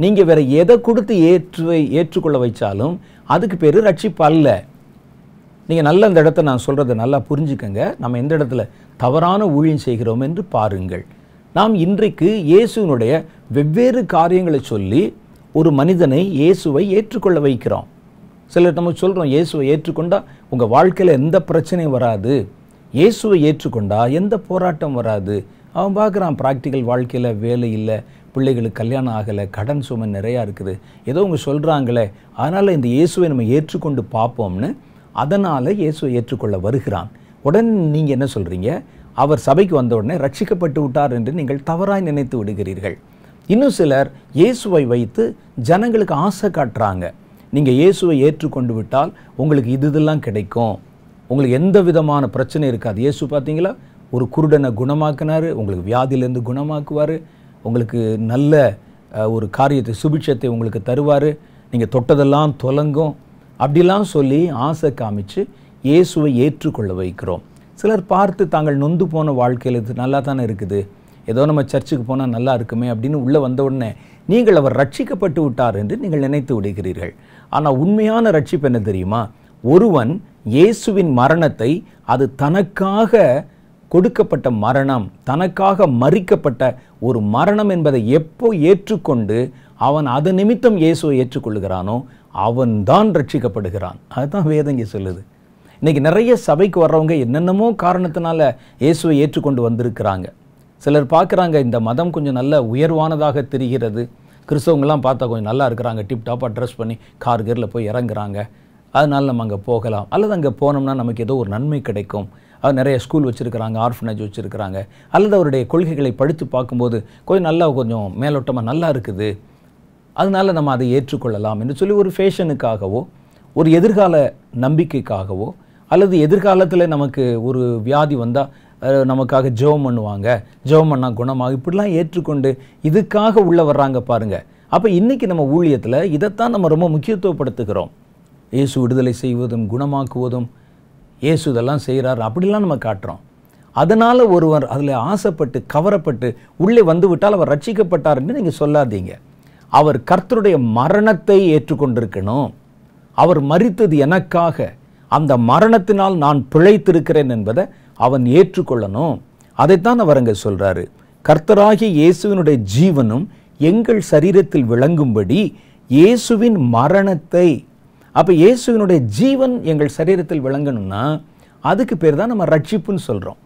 நீங்கள் வேறு எதை கொடுத்து ஏற்று ஏற்றுக்கொள்ள வைச்சாலும் அதுக்கு பேர் ரட்சிப்பு அல்ல நீங்கள் நல்ல இந்த இடத்த நான் சொல்கிறத நல்லா புரிஞ்சுக்கங்க நம்ம எந்த இடத்துல தவறான ஊழியம் செய்கிறோம் என்று பாருங்கள் நாம் இன்றைக்கு இயேசுனுடைய வெவ்வேறு காரியங்களை சொல்லி ஒரு மனிதனை இயேசுவை ஏற்றுக்கொள்ள வைக்கிறோம் சிலர் நம்ம சொல்கிறோம் இயேசுவை ஏற்றுக்கொண்டால் உங்கள் வாழ்க்கையில் எந்த பிரச்சனையும் வராது இயேசுவை ஏற்றுக்கொண்டால் எந்த போராட்டம் வராது அவன் பார்க்குறான் ப்ராக்டிக்கல் வாழ்க்கையில் வேலை இல்லை பிள்ளைகளுக்கு கல்யாணம் ஆகலை கடன் சுமை நிறையா இருக்குது ஏதோ அவங்க சொல்கிறாங்களே அதனால் இந்த இயேசுவை நம்ம ஏற்றுக்கொண்டு பார்ப்போம்னு அதனால் இயேசுவை ஏற்றுக்கொள்ள வருகிறான் உடனே நீங்கள் என்ன சொல்கிறீங்க அவர் சபைக்கு வந்த உடனே ரட்சிக்கப்பட்டு விட்டார் என்று நீங்கள் தவறாய் நினைத்து விடுகிறீர்கள் இன்னும் சிலர் இயேசுவை வைத்து ஜனங்களுக்கு ஆசை காட்டுறாங்க நீங்கள் இயேசுவை ஏற்றுக்கொண்டு விட்டால் உங்களுக்கு இது இதெல்லாம் கிடைக்கும் உங்களுக்கு எந்த விதமான பிரச்சனை இருக்காது இயேசு பார்த்தீங்களா ஒரு குருடனை குணமாக்கினார் உங்களுக்கு வியாதியிலேருந்து குணமாக்குவார் உங்களுக்கு நல்ல ஒரு காரியத்தை சுபிட்சத்தை உங்களுக்கு தருவார் நீங்கள் தொட்டதெல்லாம் தொலங்கும் அப்படிலாம் சொல்லி ஆசை காமிச்சு இயேசுவை ஏற்றுக்கொள்ள வைக்கிறோம் சிலர் பார்த்து தாங்கள் நொந்து போன வாழ்க்கையில் இது நல்லா தானே இருக்குது ஏதோ நம்ம சர்ச்சுக்கு போனால் நல்லா இருக்குமே அப்படின்னு உள்ளே வந்த உடனே நீங்கள் அவர் ரட்சிக்கப்பட்டு விட்டார் என்று நீங்கள் நினைத்து விடுகிறீர்கள் ஆனால் உண்மையான ரட்சிப்பு என்ன தெரியுமா ஒருவன் இயேசுவின் மரணத்தை அது தனக்காக கொடுக்கப்பட்ட மரணம் தனக்காக மறிக்கப்பட்ட ஒரு மரணம் என்பதை எப்போ ஏற்றுக்கொண்டு அவன் அது நிமித்தம் இயேசுவை ஏற்றுக்கொள்கிறானோ அவன் தான் ரட்சிக்கப்படுகிறான் அதுதான் வேதங்க சொல்லுது இன்றைக்கி நிறைய சபைக்கு வர்றவங்க என்னென்னமோ காரணத்தினால இயேசுவை ஏற்றுக்கொண்டு வந்திருக்கிறாங்க சிலர் பார்க்குறாங்க இந்த மதம் கொஞ்சம் நல்ல உயர்வானதாக தெரிகிறது கிறிஸ்தவங்களாம் பார்த்தா கொஞ்சம் நல்லா இருக்கிறாங்க டிப்டாப்பாக ட்ரெஸ் பண்ணி கார் கீரில் போய் இறங்குறாங்க அதனால் நம்ம அங்கே போகலாம் அல்லது அங்கே போனோம்னா நமக்கு ஏதோ ஒரு நன்மை கிடைக்கும் அவர் நிறைய ஸ்கூல் வச்சுருக்கிறாங்க ஆர்ஃபனேஜ் வச்சுருக்கிறாங்க அல்லது அவருடைய கொள்கைகளை படித்து பார்க்கும்போது கொஞ்சம் நல்லா கொஞ்சம் மேலோட்டமாக நல்லா இருக்குது அதனால் நம்ம அதை ஏற்றுக்கொள்ளலாம் என்று சொல்லி ஒரு ஃபேஷனுக்காகவோ ஒரு எதிர்கால நம்பிக்கைக்காகவோ அல்லது எதிர்காலத்தில் நமக்கு ஒரு வியாதி வந்தால் நமக்காக ஜெபம் பண்ணுவாங்க ஜெபம் பண்ணால் குணமாக இப்படிலாம் ஏற்றுக்கொண்டு இதுக்காக உள்ளே வர்றாங்க பாருங்கள் அப்போ இன்றைக்கி நம்ம ஊழியத்தில் இதைத்தான் நம்ம ரொம்ப முக்கியத்துவப்படுத்துகிறோம் இயேசு விடுதலை செய்வதும் குணமாக்குவதும் இயேசு இதெல்லாம் செய்கிறார் அப்படிலாம் நம்ம காட்டுறோம் அதனால் ஒருவர் அதில் ஆசைப்பட்டு கவரப்பட்டு உள்ளே வந்துவிட்டால் அவர் ரட்சிக்கப்பட்டார் என்று நீங்கள் சொல்லாதீங்க அவர் கர்த்தருடைய மரணத்தை ஏற்றுக்கொண்டிருக்கணும் அவர் மறித்தது எனக்காக அந்த மரணத்தினால் நான் பிழைத்திருக்கிறேன் என்பதை அவன் ஏற்றுக்கொள்ளணும் அதைத்தான் அவர் அங்கே சொல்கிறாரு கர்த்தராகிய இயேசுவினுடைய ஜீவனும் எங்கள் சரீரத்தில் விளங்கும்படி இயேசுவின் மரணத்தை அப்போ இயேசுவினுடைய ஜீவன் எங்கள் சரீரத்தில் விளங்கணும்னா அதுக்கு பேர் தான் நம்ம ரட்சிப்புன்னு சொல்கிறோம்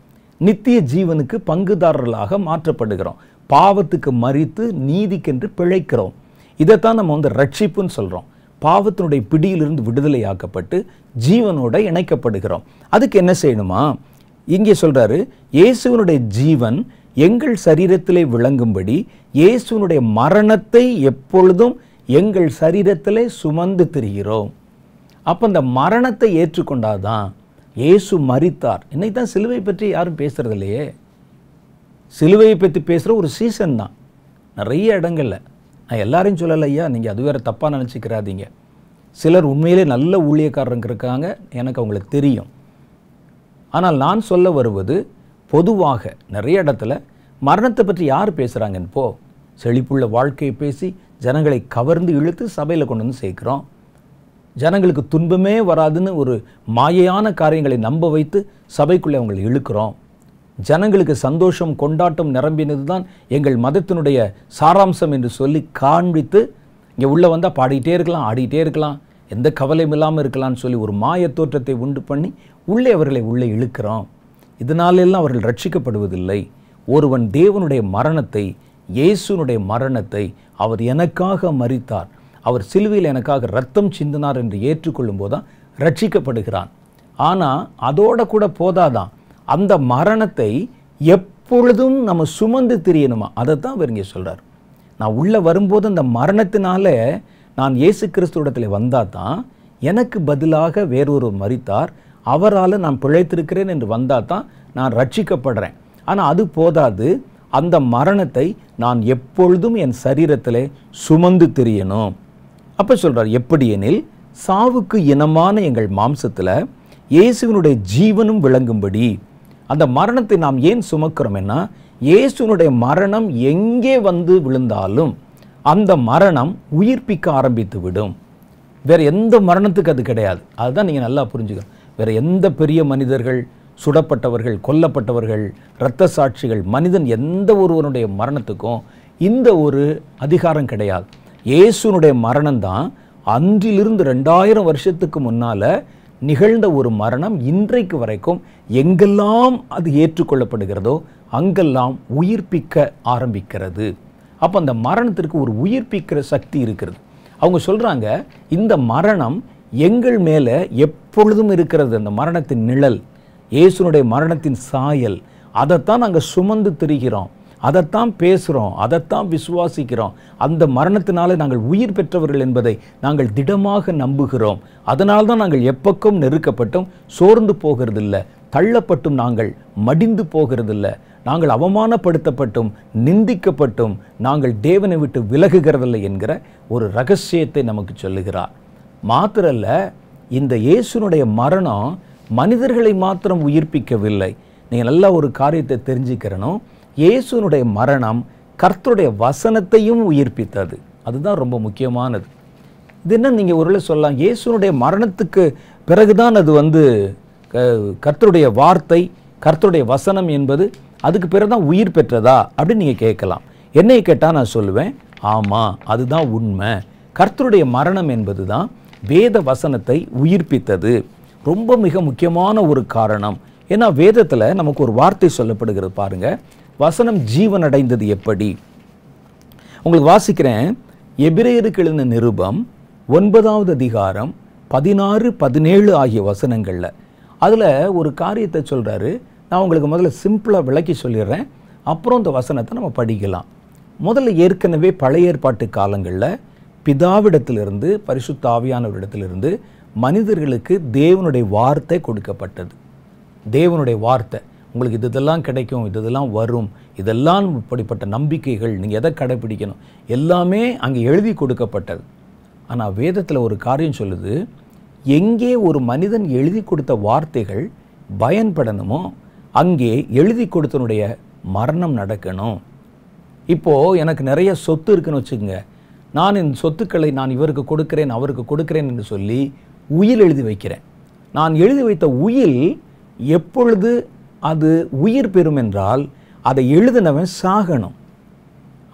நித்திய ஜீவனுக்கு பங்குதாரர்களாக மாற்றப்படுகிறோம் பாவத்துக்கு மறித்து நீதிக்கென்று பிழைக்கிறோம் இதைத்தான் நம்ம வந்து ரட்சிப்புன்னு சொல்கிறோம் பாவத்தினுடைய பிடியிலிருந்து விடுதலையாக்கப்பட்டு ஜீவனோட இணைக்கப்படுகிறோம் அதுக்கு என்ன செய்யணுமா இங்கே சொல்கிறாரு இயேசுவனுடைய ஜீவன் எங்கள் சரீரத்திலே விளங்கும்படி இயேசுவனுடைய மரணத்தை எப்பொழுதும் எங்கள் சரீரத்திலே சுமந்து திரிகிறோம் அப்போ இந்த மரணத்தை தான் இயேசு மறித்தார் இன்னைக்கு தான் சிலுவை பற்றி யாரும் பேசுகிறது இல்லையே சிலுவையை பற்றி பேசுகிற ஒரு சீசன் தான் நிறைய இடங்களில் நான் எல்லாரையும் சொல்லலை ஐயா நீங்கள் அது வேறு தப்பாக நினச்சிக்கிறாதீங்க சிலர் உண்மையிலே நல்ல ஊழியக்காரங்க இருக்காங்க எனக்கு அவங்களுக்கு தெரியும் ஆனால் நான் சொல்ல வருவது பொதுவாக நிறைய இடத்துல மரணத்தை பற்றி யார் பேசுகிறாங்கன்னு போ செழிப்புள்ள வாழ்க்கையை பேசி ஜனங்களை கவர்ந்து இழுத்து சபையில் கொண்டு வந்து சேர்க்குறோம் ஜனங்களுக்கு துன்பமே வராதுன்னு ஒரு மாயையான காரியங்களை நம்ப வைத்து சபைக்குள்ளே அவங்களை இழுக்கிறோம் ஜனங்களுக்கு சந்தோஷம் கொண்டாட்டம் நிரம்பினது தான் எங்கள் மதத்தினுடைய சாராம்சம் என்று சொல்லி காண்பித்து இங்கே உள்ளே வந்தால் பாடிக்கிட்டே இருக்கலாம் ஆடிக்கிட்டே இருக்கலாம் எந்த கவலையும் இல்லாமல் இருக்கலாம்னு சொல்லி ஒரு மாய தோற்றத்தை உண்டு பண்ணி உள்ளே அவர்களை உள்ளே இழுக்கிறோம் இதனாலெல்லாம் அவர்கள் ரட்சிக்கப்படுவதில்லை ஒருவன் தேவனுடைய மரணத்தை இயேசுனுடைய மரணத்தை அவர் எனக்காக மறித்தார் அவர் சிலுவையில் எனக்காக ரத்தம் சிந்தினார் என்று ஏற்றுக்கொள்ளும் போதுதான் ரட்சிக்கப்படுகிறான் ஆனால் அதோட கூட போதாதான் அந்த மரணத்தை எப்பொழுதும் நம்ம சுமந்து திரியணுமா அதை தான் அவர் இங்கே சொல்கிறார் நான் உள்ளே வரும்போது அந்த மரணத்தினால நான் இயேசு கிறிஸ்துவிடத்தில் வந்தால் தான் எனக்கு பதிலாக வேறொரு மறித்தார் அவரால் நான் பிழைத்திருக்கிறேன் என்று வந்தால் தான் நான் ரட்சிக்கப்படுறேன் ஆனால் அது போதாது அந்த மரணத்தை நான் எப்பொழுதும் என் சரீரத்தில் சுமந்து திரியணும் அப்போ சொல்கிறார் எப்படி எனில் சாவுக்கு இனமான எங்கள் மாம்சத்தில் இயேசுவனுடைய ஜீவனும் விளங்கும்படி அந்த மரணத்தை நாம் ஏன் சுமக்கிறோம்னா இயேசுனுடைய மரணம் எங்கே வந்து விழுந்தாலும் அந்த மரணம் உயிர்ப்பிக்க ஆரம்பித்து விடும் வேறு எந்த மரணத்துக்கு அது கிடையாது அதுதான் நீங்கள் நல்லா புரிஞ்சுக்கணும் வேறு எந்த பெரிய மனிதர்கள் சுடப்பட்டவர்கள் கொல்லப்பட்டவர்கள் இரத்த சாட்சிகள் மனிதன் எந்த ஒருவனுடைய மரணத்துக்கும் இந்த ஒரு அதிகாரம் கிடையாது இயேசுனுடைய மரணம்தான் அன்றிலிருந்து ரெண்டாயிரம் வருஷத்துக்கு முன்னால் நிகழ்ந்த ஒரு மரணம் இன்றைக்கு வரைக்கும் எங்கெல்லாம் அது ஏற்றுக்கொள்ளப்படுகிறதோ அங்கெல்லாம் உயிர்ப்பிக்க ஆரம்பிக்கிறது அப்போ அந்த மரணத்திற்கு ஒரு உயிர்ப்பிக்கிற சக்தி இருக்கிறது அவங்க சொல்கிறாங்க இந்த மரணம் எங்கள் மேலே எப்பொழுதும் இருக்கிறது அந்த மரணத்தின் நிழல் இயேசுனுடைய மரணத்தின் சாயல் அதைத்தான் நாங்கள் சுமந்து திரிகிறோம் அதைத்தான் பேசுகிறோம் அதைத்தான் விசுவாசிக்கிறோம் அந்த மரணத்தினால நாங்கள் உயிர் பெற்றவர்கள் என்பதை நாங்கள் திடமாக நம்புகிறோம் அதனால் தான் நாங்கள் எப்பக்கும் நெருக்கப்பட்டும் சோர்ந்து போகிறதில்ல தள்ளப்பட்டும் நாங்கள் மடிந்து போகிறதில்ல நாங்கள் அவமானப்படுத்தப்பட்டும் நிந்திக்கப்பட்டும் நாங்கள் தேவனை விட்டு விலகுகிறதில்லை என்கிற ஒரு ரகசியத்தை நமக்கு சொல்லுகிறார் மாத்திரல்ல இந்த இயேசுனுடைய மரணம் மனிதர்களை மாத்திரம் உயிர்ப்பிக்கவில்லை நீங்கள் நல்லா ஒரு காரியத்தை தெரிஞ்சுக்கிறனும் இயேசுனுடைய மரணம் கர்த்தருடைய வசனத்தையும் உயிர்ப்பித்தது அதுதான் ரொம்ப முக்கியமானது இது என்ன நீங்கள் ஒரு சொல்லலாம் இயேசுனுடைய மரணத்துக்கு பிறகுதான் அது வந்து கர்த்தருடைய வார்த்தை கர்த்தருடைய வசனம் என்பது அதுக்கு பிறகு தான் உயிர் பெற்றதா அப்படின்னு நீங்கள் கேட்கலாம் என்னை கேட்டால் நான் சொல்லுவேன் ஆமாம் அதுதான் உண்மை கர்த்தருடைய மரணம் என்பது தான் வேத வசனத்தை உயிர்ப்பித்தது ரொம்ப மிக முக்கியமான ஒரு காரணம் ஏன்னா வேதத்தில் நமக்கு ஒரு வார்த்தை சொல்லப்படுகிறது பாருங்கள் வசனம் ஜீவன் அடைந்தது எப்படி உங்களுக்கு வாசிக்கிறேன் எபிரேயருக்கு எழுந்த நிருபம் ஒன்பதாவது அதிகாரம் பதினாறு பதினேழு ஆகிய வசனங்களில் அதில் ஒரு காரியத்தை சொல்கிறாரு நான் உங்களுக்கு முதல்ல சிம்பிளாக விளக்கி சொல்லிடுறேன் அப்புறம் இந்த வசனத்தை நம்ம படிக்கலாம் முதல்ல ஏற்கனவே பழைய ஏற்பாட்டு காலங்களில் பிதாவிடத்திலிருந்து பரிசுத்தாவியானவரிடத்திலிருந்து மனிதர்களுக்கு தேவனுடைய வார்த்தை கொடுக்கப்பட்டது தேவனுடைய வார்த்தை உங்களுக்கு இது இதெல்லாம் கிடைக்கும் இது இதெல்லாம் வரும் இதெல்லாம் இப்படிப்பட்ட நம்பிக்கைகள் நீங்கள் எதை கடைப்பிடிக்கணும் எல்லாமே அங்கே எழுதி கொடுக்கப்பட்டது ஆனால் வேதத்தில் ஒரு காரியம் சொல்லுது எங்கே ஒரு மனிதன் எழுதி கொடுத்த வார்த்தைகள் பயன்படணுமோ அங்கே எழுதி கொடுத்தனுடைய மரணம் நடக்கணும் இப்போது எனக்கு நிறைய சொத்து இருக்குன்னு வச்சுக்கோங்க நான் இந்த சொத்துக்களை நான் இவருக்கு கொடுக்கிறேன் அவருக்கு கொடுக்கிறேன் என்று சொல்லி உயில் எழுதி வைக்கிறேன் நான் எழுதி வைத்த உயில் எப்பொழுது அது உயிர் பெறும் என்றால் அதை எழுதினவன் சாகணும்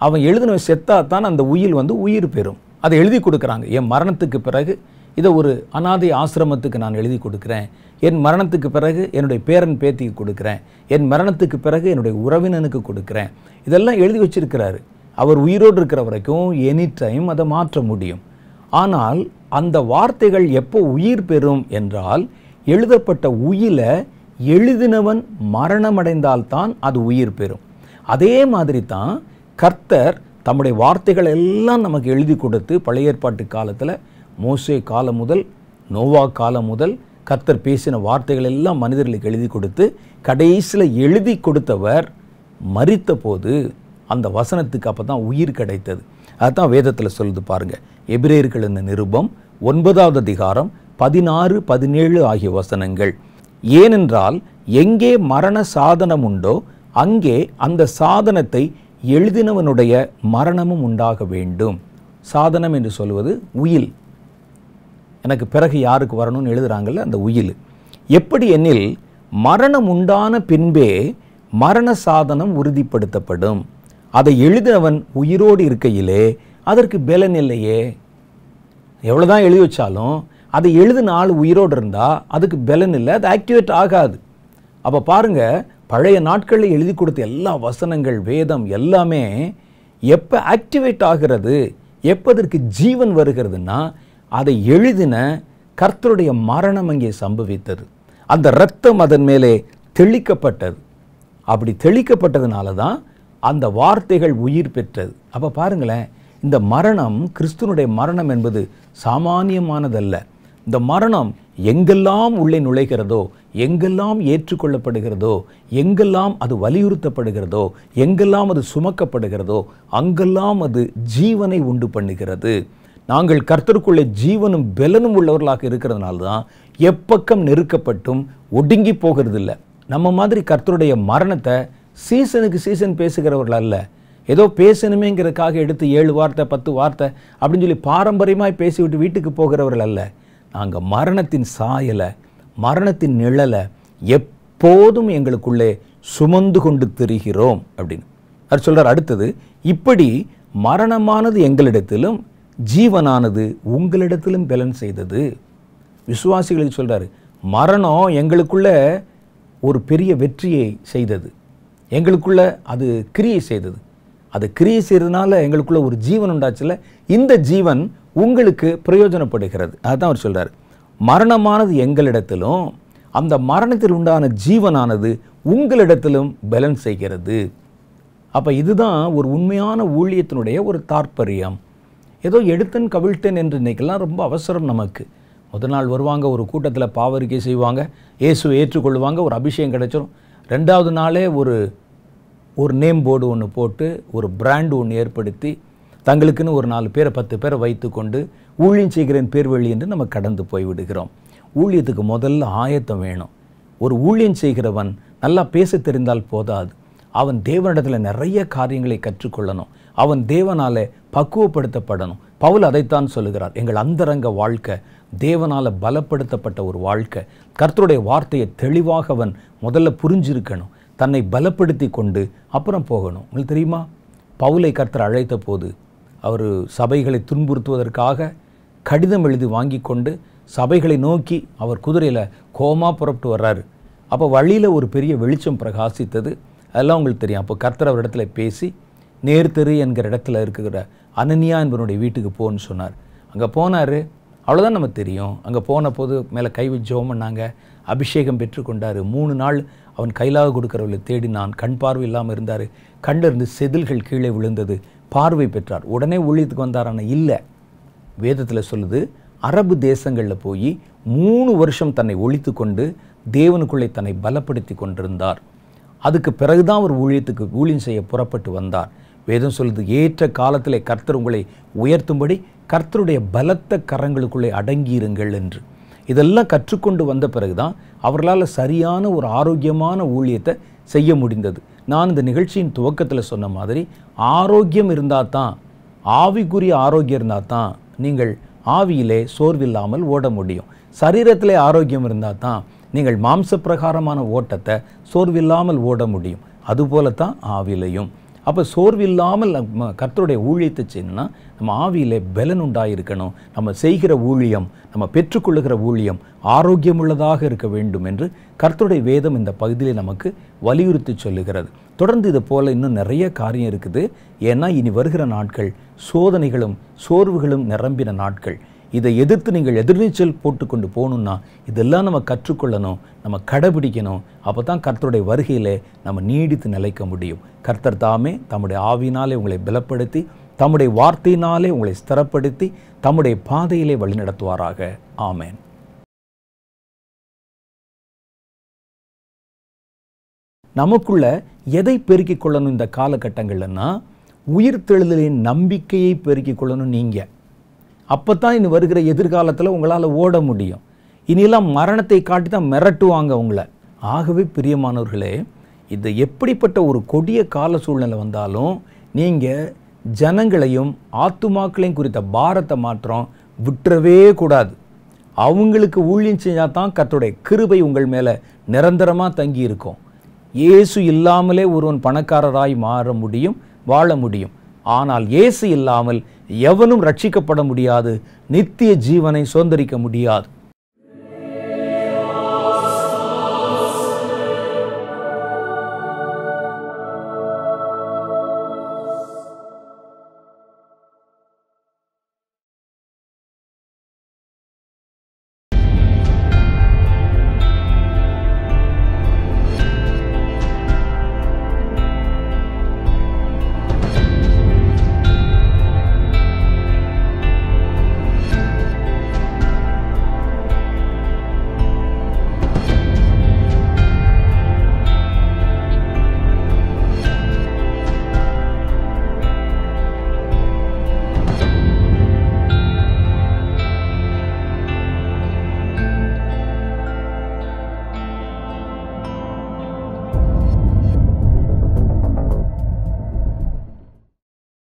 அவன் எழுதினவன் தான் அந்த உயில் வந்து உயிர் பெறும் அதை எழுதி கொடுக்குறாங்க என் மரணத்துக்கு பிறகு இதை ஒரு அனாதை ஆசிரமத்துக்கு நான் எழுதி கொடுக்குறேன் என் மரணத்துக்கு பிறகு என்னுடைய பேரன் பேத்திக்கு கொடுக்குறேன் என் மரணத்துக்கு பிறகு என்னுடைய உறவினனுக்கு கொடுக்குறேன் இதெல்லாம் எழுதி வச்சிருக்கிறாரு அவர் உயிரோடு இருக்கிற வரைக்கும் எனி டைம் அதை மாற்ற முடியும் ஆனால் அந்த வார்த்தைகள் எப்போ உயிர் பெறும் என்றால் எழுதப்பட்ட உயிலை எழுதினவன் மரணமடைந்தால்தான் அது உயிர் பெறும் அதே மாதிரி தான் கர்த்தர் தம்முடைய வார்த்தைகள் எல்லாம் நமக்கு எழுதி கொடுத்து பழைய ஏற்பாட்டு காலத்தில் மோசே காலம் முதல் நோவா காலம் முதல் கர்த்தர் பேசின வார்த்தைகள் எல்லாம் மனிதர்களுக்கு எழுதி கொடுத்து கடைசியில் எழுதி கொடுத்தவர் மறித்த போது அந்த வசனத்துக்கு அப்போ தான் உயிர் கிடைத்தது அதுதான் வேதத்தில் சொல்லுது பாருங்கள் எபிரேயர்கள் என்ன நிருபம் ஒன்பதாவது அதிகாரம் பதினாறு பதினேழு ஆகிய வசனங்கள் ஏனென்றால் எங்கே மரண சாதனம் உண்டோ அங்கே அந்த சாதனத்தை எழுதினவனுடைய மரணமும் உண்டாக வேண்டும் சாதனம் என்று சொல்வது உயில் எனக்கு பிறகு யாருக்கு வரணும்னு எழுதுகிறாங்கள்ல அந்த உயில் எப்படி எனில் மரணம் உண்டான பின்பே மரண சாதனம் உறுதிப்படுத்தப்படும் அதை எழுதினவன் உயிரோடு இருக்கையிலே அதற்கு பலன் இல்லையே எவ்வளோதான் எழுதி வச்சாலும் அதை எழுதின ஆள் உயிரோடு இருந்தால் அதுக்கு பலன் இல்லை அது ஆக்டிவேட் ஆகாது அப்போ பாருங்கள் பழைய நாட்களில் எழுதி கொடுத்த எல்லா வசனங்கள் வேதம் எல்லாமே எப்போ ஆக்டிவேட் ஆகிறது எப்போ அதற்கு ஜீவன் வருகிறதுனா அதை எழுதின கர்த்தருடைய மரணம் அங்கே சம்பவித்தது அந்த ரத்தம் அதன் மேலே தெளிக்கப்பட்டது அப்படி தெளிக்கப்பட்டதுனால தான் அந்த வார்த்தைகள் உயிர் பெற்றது அப்போ பாருங்களேன் இந்த மரணம் கிறிஸ்துவனுடைய மரணம் என்பது சாமானியமானதல்ல இந்த மரணம் எங்கெல்லாம் உள்ளே நுழைகிறதோ எங்கெல்லாம் ஏற்றுக்கொள்ளப்படுகிறதோ எங்கெல்லாம் அது வலியுறுத்தப்படுகிறதோ எங்கெல்லாம் அது சுமக்கப்படுகிறதோ அங்கெல்லாம் அது ஜீவனை உண்டு பண்ணுகிறது நாங்கள் கர்த்தருக்குள்ளே ஜீவனும் பலனும் உள்ளவர்களாக இருக்கிறதுனால தான் எப்பக்கம் நெருக்கப்பட்டும் ஒடுங்கி போகிறது இல்லை நம்ம மாதிரி கர்த்தருடைய மரணத்தை சீசனுக்கு சீசன் பேசுகிறவர்கள் அல்ல ஏதோ பேசணுமேங்கிறதுக்காக எடுத்து ஏழு வார்த்தை பத்து வார்த்தை அப்படின்னு சொல்லி பாரம்பரியமாக பேசிவிட்டு வீட்டுக்கு போகிறவர்கள் அல்ல நாங்கள் மரணத்தின் சாயலை மரணத்தின் நிழலை எப்போதும் எங்களுக்குள்ளே சுமந்து கொண்டு திரிகிறோம் அப்படின்னு அவர் சொல்கிறார் அடுத்தது இப்படி மரணமானது எங்களிடத்திலும் ஜீவனானது உங்களிடத்திலும் பலன் செய்தது விசுவாசிகளுக்கு சொல்கிறாரு மரணம் எங்களுக்குள்ள ஒரு பெரிய வெற்றியை செய்தது எங்களுக்குள்ள அது கிரியை செய்தது அது கிரியை செய்கிறதுனால எங்களுக்குள்ள ஒரு ஜீவன் உண்டாச்சுல இந்த ஜீவன் உங்களுக்கு பிரயோஜனப்படுகிறது அதுதான் அவர் சொல்கிறார் மரணமானது எங்களிடத்திலும் அந்த மரணத்தில் உண்டான ஜீவனானது உங்களிடத்திலும் பேலன்ஸ் செய்கிறது அப்போ இதுதான் ஒரு உண்மையான ஊழியத்தினுடைய ஒரு தாற்பரியம் ஏதோ எடுத்தன் கவிழ்த்தன் என்று இன்றைக்கெல்லாம் ரொம்ப அவசரம் நமக்கு முதல் நாள் வருவாங்க ஒரு கூட்டத்தில் பாவரிக்கை செய்வாங்க இயேசுவை ஏற்றுக்கொள்வாங்க ஒரு அபிஷேகம் கிடைச்சிடும் ரெண்டாவது நாளே ஒரு ஒரு நேம் போர்டு ஒன்று போட்டு ஒரு பிராண்டு ஒன்று ஏற்படுத்தி தங்களுக்குன்னு ஒரு நாலு பேரை பத்து பேரை வைத்துக்கொண்டு ஊழியம் செய்கிறேன் பேர் வழி என்று நம்ம கடந்து போய்விடுகிறோம் ஊழியத்துக்கு முதல்ல ஆயத்தம் வேணும் ஒரு ஊழியம் செய்கிறவன் நல்லா பேச தெரிந்தால் போதாது அவன் தேவனிடத்தில் நிறைய காரியங்களை கற்றுக்கொள்ளணும் அவன் தேவனால் பக்குவப்படுத்தப்படணும் பவுல் அதைத்தான் சொல்லுகிறார் எங்கள் அந்தரங்க வாழ்க்கை தேவனால் பலப்படுத்தப்பட்ட ஒரு வாழ்க்கை கர்த்தருடைய வார்த்தையை தெளிவாக அவன் முதல்ல புரிஞ்சிருக்கணும் தன்னை பலப்படுத்தி கொண்டு அப்புறம் போகணும் உங்களுக்கு தெரியுமா பவுலை கர்த்தர் அழைத்த போது அவர் சபைகளை துன்புறுத்துவதற்காக கடிதம் எழுதி வாங்கி கொண்டு சபைகளை நோக்கி அவர் குதிரையில் கோமா புறப்பட்டு வர்றாரு அப்போ வழியில் ஒரு பெரிய வெளிச்சம் பிரகாசித்தது அதெல்லாம் உங்களுக்கு தெரியும் அப்போ கர்த்தர் அவர் இடத்துல பேசி நேர்த்தெரு என்கிற இடத்துல இருக்கிற அனன்யா என்பனுடைய வீட்டுக்கு போன்னு சொன்னார் அங்கே போனார் அவ்வளோதான் நமக்கு தெரியும் அங்கே போன போது மேலே கை வச்சு பண்ணாங்க அபிஷேகம் பெற்றுக்கொண்டார் மூணு நாள் அவன் கையிலாக கொடுக்குறவர்களை தேடி நான் கண் பார்வை இல்லாமல் இருந்தார் கண்டிருந்து செதில்கள் கீழே விழுந்தது பார்வை பெற்றார் உடனே ஊழியத்துக்கு வந்தாரான இல்லை வேதத்தில் சொல்லுது அரபு தேசங்களில் போய் மூணு வருஷம் தன்னை ஒழித்து கொண்டு தேவனுக்குள்ளே தன்னை பலப்படுத்தி கொண்டிருந்தார் அதுக்கு பிறகுதான் அவர் ஊழியத்துக்கு ஊழியம் செய்ய புறப்பட்டு வந்தார் வேதம் சொல்லுது ஏற்ற காலத்திலே கர்த்தர் உங்களை உயர்த்தும்படி கர்த்தருடைய பலத்த கரங்களுக்குள்ளே அடங்கியிருங்கள் என்று இதெல்லாம் கற்றுக்கொண்டு வந்த பிறகுதான் அவர்களால் சரியான ஒரு ஆரோக்கியமான ஊழியத்தை செய்ய முடிந்தது நான் இந்த நிகழ்ச்சியின் துவக்கத்தில் சொன்ன மாதிரி ஆரோக்கியம் இருந்தால் தான் ஆவிக்குரிய ஆரோக்கியம் இருந்தால் தான் நீங்கள் ஆவியிலே சோர்வில்லாமல் ஓட முடியும் சரீரத்திலே ஆரோக்கியம் இருந்தால் தான் நீங்கள் மாம்ச பிரகாரமான ஓட்டத்தை சோர்வில்லாமல் ஓட முடியும் அதுபோல தான் ஆவிலையும் அப்போ சோர்வில்லாமல் நம்ம கர்த்தருடைய ஊழியத்தை செய்யணும்னா நம்ம ஆவியில் பலன் உண்டாயிருக்கணும் நம்ம செய்கிற ஊழியம் நம்ம பெற்றுக்கொள்ளுகிற ஊழியம் ஆரோக்கியமுள்ளதாக இருக்க வேண்டும் என்று கர்த்தருடைய வேதம் இந்த பகுதியில் நமக்கு வலியுறுத்தி சொல்லுகிறது தொடர்ந்து இது போல் இன்னும் நிறைய காரியம் இருக்குது ஏன்னா இனி வருகிற நாட்கள் சோதனைகளும் சோர்வுகளும் நிரம்பின நாட்கள் இதை எதிர்த்து நீங்கள் எதிர்நீச்சல் போட்டுக்கொண்டு போகணுன்னா இதெல்லாம் நம்ம கற்றுக்கொள்ளணும் நம்ம கடைபிடிக்கணும் அப்போ தான் கர்த்தருடைய வருகையில் நம்ம நீடித்து நிலைக்க முடியும் கர்த்தர் தாமே தம்முடைய ஆவினாலே உங்களை பலப்படுத்தி தம்முடைய வார்த்தையினாலே உங்களை ஸ்திரப்படுத்தி தம்முடைய பாதையிலே வழிநடத்துவாராக ஆமேன் நமக்குள்ள எதை பெருக்கிக் கொள்ளணும் இந்த காலகட்டங்கள்னா உயிர்த்தெழுதலின் நம்பிக்கையை பெருக்கிக் கொள்ளணும் நீங்கள் அப்போ தான் இனி வருகிற எதிர்காலத்தில் உங்களால் ஓட முடியும் இனியெல்லாம் மரணத்தை காட்டி தான் மிரட்டுவாங்க உங்களை ஆகவே பிரியமானவர்களே இது எப்படிப்பட்ட ஒரு கொடிய கால சூழ்நிலை வந்தாலும் நீங்கள் ஜனங்களையும் ஆத்துமாக்களையும் குறித்த பாரத்தை மாற்றம் விட்டுறவே கூடாது அவங்களுக்கு ஊழியம் செஞ்சால் தான் கத்தோடைய கிருபை உங்கள் மேலே நிரந்தரமாக தங்கி இருக்கும் இயேசு இல்லாமலே ஒருவன் பணக்காரராய் மாற முடியும் வாழ முடியும் ஆனால் இயேசு இல்லாமல் எவனும் ரட்சிக்கப்பட முடியாது நித்திய ஜீவனை சுதந்திரிக்க முடியாது